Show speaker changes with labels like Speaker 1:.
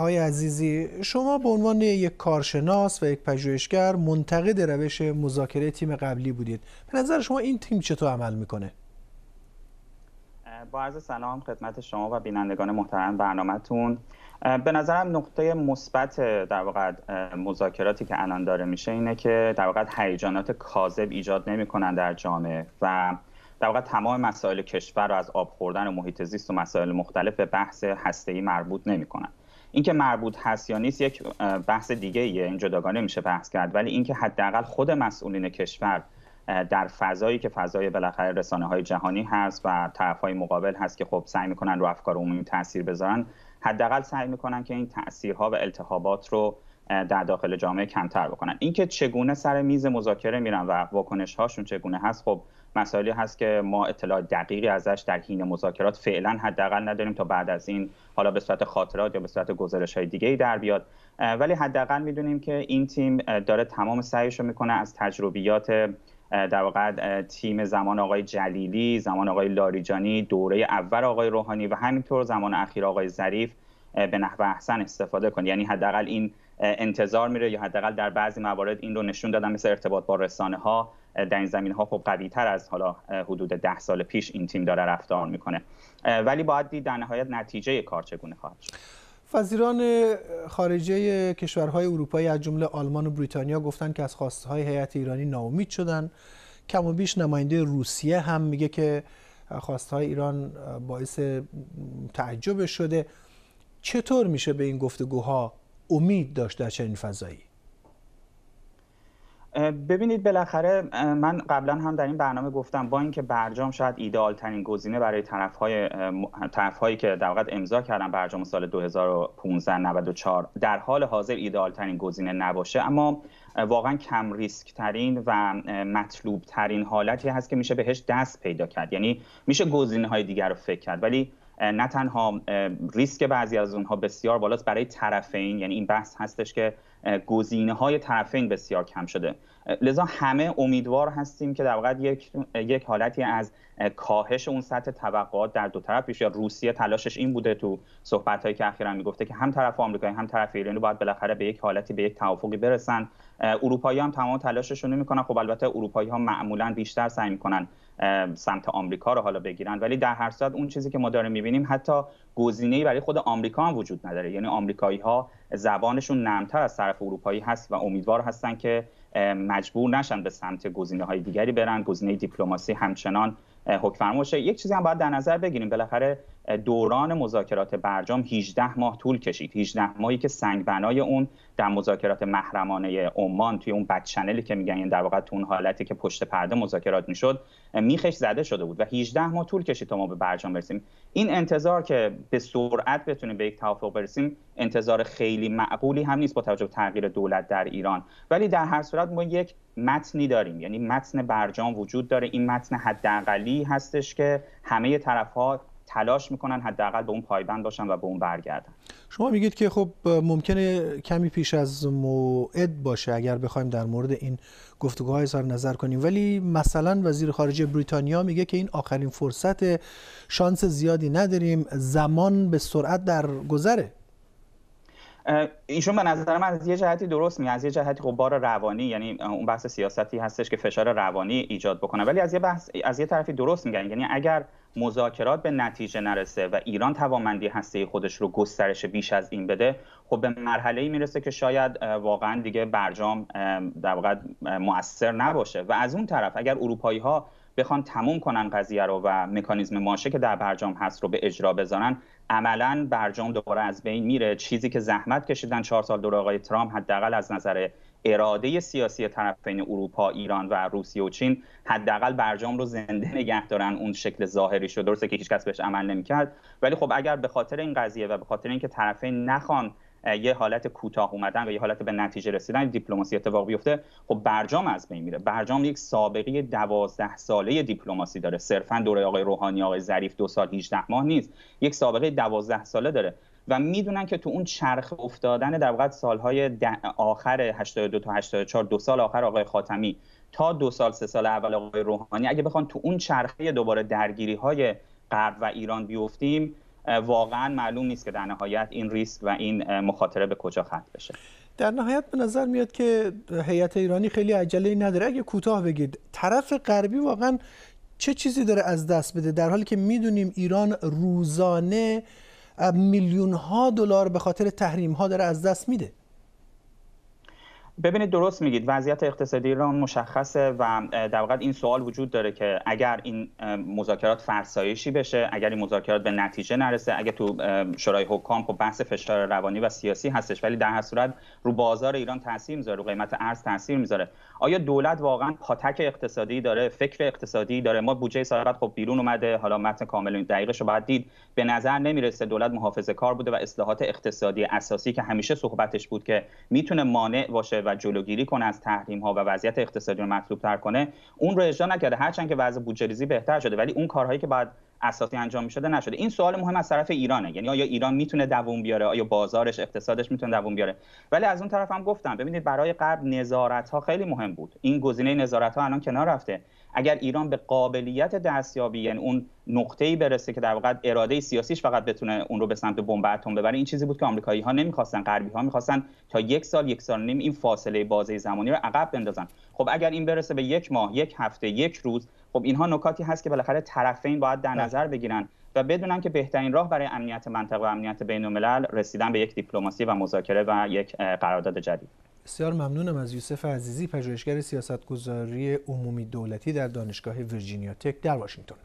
Speaker 1: آقای عزیزی شما به عنوان یک کارشناس و یک پژوهشگر منتقد روش مذاکره تیم قبلی بودید به نظر شما این تیم چطور عمل میکنه
Speaker 2: با عرض سلام خدمت شما و بینندگان محترم برنامهتون به نظرم نقطه مثبت در واقع مذاکراتی که الان داره میشه اینه که در واقع هیجانات کاذب ایجاد نمیکنن در جامعه و در واقع تمام مسائل کشور رو از آب خوردن و محیط زیست و مسائل مختلف به بحث هسته‌ای مربوط نمیکنن اینکه مربوط هست یا نیست یک بحث دیگه ایه این جداگانه میشه بحث کرد ولی اینکه حداقل خود مسئولین کشور در فضایی که فضای بالاخره رسانه های جهانی هست و طرف های مقابل هست که خب سعی میکنن رو افکار عمومی تاثیر بذارن حداقل سعی میکنن که این تاثیرها و التهابات رو در داخل جامعه کمتر بکنن اینکه چگونه سر میز مذاکره میرن و واکنش هاشون چگونه هست خب مسائلی هست که ما اطلاع دقیقی ازش در حین مذاکرات فعلا حداقل نداریم تا بعد از این حالا به صورت خاطرات یا به صورت گزارش های دیگه ای در بیاد ولی حداقل میدونیم که این تیم داره تمام سعیش رو میکنه از تجربیات در واقع تیم زمان آقای جلیلی، زمان آقای لاریجانی، دوره اول آقای روحانی و همینطور زمان اخیر آقای ظریف به نحو احسن استفاده کنه یعنی حداقل این انتظار میره یا حداقل در بعضی موارد این رو نشون دادن مثل ارتباط با رسانه ها در این زمین ها خب قوی تر از حالا حدود ده سال پیش این تیم داره رفتار میکنه ولی باید دید در نهایت نتیجه کار چگونه خواهد شد
Speaker 1: وزیران خارجه کشورهای اروپایی از جمله آلمان و بریتانیا گفتن که از های هیئت ایرانی ناامید شدن کم و بیش نماینده روسیه هم میگه که های ایران باعث تعجب شده چطور میشه به این گفتگوها امید داشت در چنین فضایی
Speaker 2: ببینید بالاخره من قبلا هم در این برنامه گفتم با اینکه برجام شاید ایدال ترین گزینه برای طرف هایی که در واقع امضا کردن برجام سال 2015 94 در حال حاضر ایدال ترین گزینه نباشه اما واقعا کم ریسک ترین و مطلوب ترین حالتی هست که میشه بهش دست پیدا کرد یعنی میشه گزینه های دیگر رو فکر کرد ولی نه تنها ریسک بعضی از اونها بسیار بالاست برای طرفین یعنی این بحث هستش که گزینه های طرفین بسیار کم شده لذا همه امیدوار هستیم که در واقع یک،, یک حالتی از کاهش اون سطح توقعات در دو طرف پیش یا روسیه تلاشش این بوده تو صحبت هایی که اخیرا میگفته که هم طرف آمریکایی هم طرف ایرانی باید بالاخره به یک حالتی به یک توافقی برسن اروپایی هم تمام تلاششون نمیکنن خب البته اروپایی ها معمولا بیشتر سعی میکنن سمت آمریکا رو حالا بگیرن ولی در هر صورت اون چیزی که ما داریم میبینیم حتی گزینه برای خود آمریکا هم وجود نداره یعنی آمریکایی ها زبانشون نمتر از طرف اروپایی هست و امیدوار هستن که مجبور نشن به سمت گزینه های دیگری برن گزینه دیپلماسی همچنان حکم باشه یک چیزی هم باید در نظر بگیریم بالاخره دوران مذاکرات برجام 18 ماه طول کشید 18 ماهی که سنگ بنای اون در مذاکرات محرمانه عمان توی اون بک چنلی که میگن یعنی در واقع تو اون حالتی که پشت پرده مذاکرات میشد میخش زده شده بود و 18 ماه طول کشید تا ما به برجام برسیم این انتظار که به سرعت بتونیم به یک توافق برسیم انتظار خیلی معقولی هم نیست با توجه به تغییر دولت در ایران ولی در هر صورت ما یک متنی داریم یعنی متن برجام وجود داره این متن حداقلی هستش که همه طرفها تلاش میکنن حداقل به اون پایبند باشن و به اون برگردن
Speaker 1: شما میگید که خب ممکنه کمی پیش از موعد باشه اگر بخوایم در مورد این گفتگوهای اظهار نظر کنیم ولی مثلا وزیر خارجه بریتانیا میگه که این آخرین فرصت شانس زیادی نداریم زمان به سرعت در گذره
Speaker 2: ایشون به نظر من از یه جهتی درست می از یه جهتی خب بار روانی یعنی اون بحث سیاستی هستش که فشار روانی ایجاد بکنه ولی از یه بحث از یه طرفی درست میگن یعنی اگر مذاکرات به نتیجه نرسه و ایران توانمندی هسته خودش رو گسترش بیش از این بده خب به مرحله ای میرسه که شاید واقعا دیگه برجام در واقع مؤثر نباشه و از اون طرف اگر اروپایی ها بخوان تموم کنن قضیه رو و مکانیزم ماشه که در برجام هست رو به اجرا بذارن عملا برجام دوباره از بین میره چیزی که زحمت کشیدن چهار سال دور آقای ترامپ حداقل از نظر اراده سیاسی طرفین اروپا ایران و روسیه و چین حداقل برجام رو زنده نگه دارن اون شکل ظاهری شد درسته که کس بهش عمل نمیکرد ولی خب اگر به خاطر این قضیه و به خاطر اینکه طرفین نخوان یه حالت کوتاه اومدن و یه حالت به نتیجه رسیدن دیپلماسی اتفاق بیفته خب برجام از بین میره برجام یک سابقه دوازده ساله دیپلماسی داره صرفا دوره آقای روحانی آقای ظریف دو سال 18 ماه نیست یک سابقه دوازده ساله داره و میدونن که تو اون چرخ افتادن در واقع سالهای آخر 82 تا 84 دو سال آخر آقای خاتمی تا دو سال سه سال اول آقای روحانی اگه بخوان تو اون چرخه دوباره درگیری های غرب و ایران بیفتیم واقعا معلوم نیست که در نهایت این ریسک و این مخاطره به کجا خط بشه
Speaker 1: در نهایت به نظر میاد که هیئت ایرانی خیلی عجله نداره اگه کوتاه بگید طرف غربی واقعا چه چیزی داره از دست بده در حالی که میدونیم ایران روزانه میلیون ها دلار به خاطر تحریم ها داره از دست میده
Speaker 2: ببینید درست میگید وضعیت اقتصادی ایران مشخصه و در واقع این سوال وجود داره که اگر این مذاکرات فرسایشی بشه اگر این مذاکرات به نتیجه نرسه اگر تو شورای حکام خب بحث فشار روانی و سیاسی هستش ولی در هر صورت رو بازار ایران تاثیر میذاره رو قیمت ارز تاثیر میذاره آیا دولت واقعا پاتک اقتصادی داره فکر اقتصادی داره ما بودجه صادرات خب بیرون اومده حالا متن کامل دقیقش رو باید دید به نظر نمیرسه دولت محافظه کار بوده و اصلاحات اقتصادی اساسی که همیشه صحبتش بود که میتونه مانع باشه و و جلوگیری کنه از تحریم ها و وضعیت اقتصادی رو مطلوب تر کنه اون رو اجرا نکرده هرچند که وضع بودجه ریزی بهتر شده ولی اون کارهایی که باید اساسی انجام شده نشده این سوال مهم از طرف ایرانه یعنی آیا ایران میتونه دووم بیاره آیا بازارش اقتصادش میتونه دووم بیاره ولی از اون طرف هم گفتم ببینید برای غرب نظارت ها خیلی مهم بود این گزینه نظارت ها الان کنار رفته اگر ایران به قابلیت دستیابی یعنی اون نقطه ای برسه که در واقع اراده سیاسیش فقط بتونه اون رو به سمت بمب اتم ببره این چیزی بود که آمریکایی ها نمیخواستن غربی ها میخواستن تا یک سال یک سال نیم این فاصله بازه زمانی رو عقب بندازن خب اگر این برسه به یک ماه یک هفته یک روز خب اینها نکاتی هست که بالاخره طرفین باید در بله. نظر بگیرن و بدونن که بهترین راه برای امنیت منطقه و امنیت بین الملل رسیدن به یک دیپلماسی و مذاکره و یک قرارداد جدید
Speaker 1: بسیار ممنونم از یوسف عزیزی پژوهشگر سیاستگذاری عمومی دولتی در دانشگاه ویرجینیا تک در واشنگتن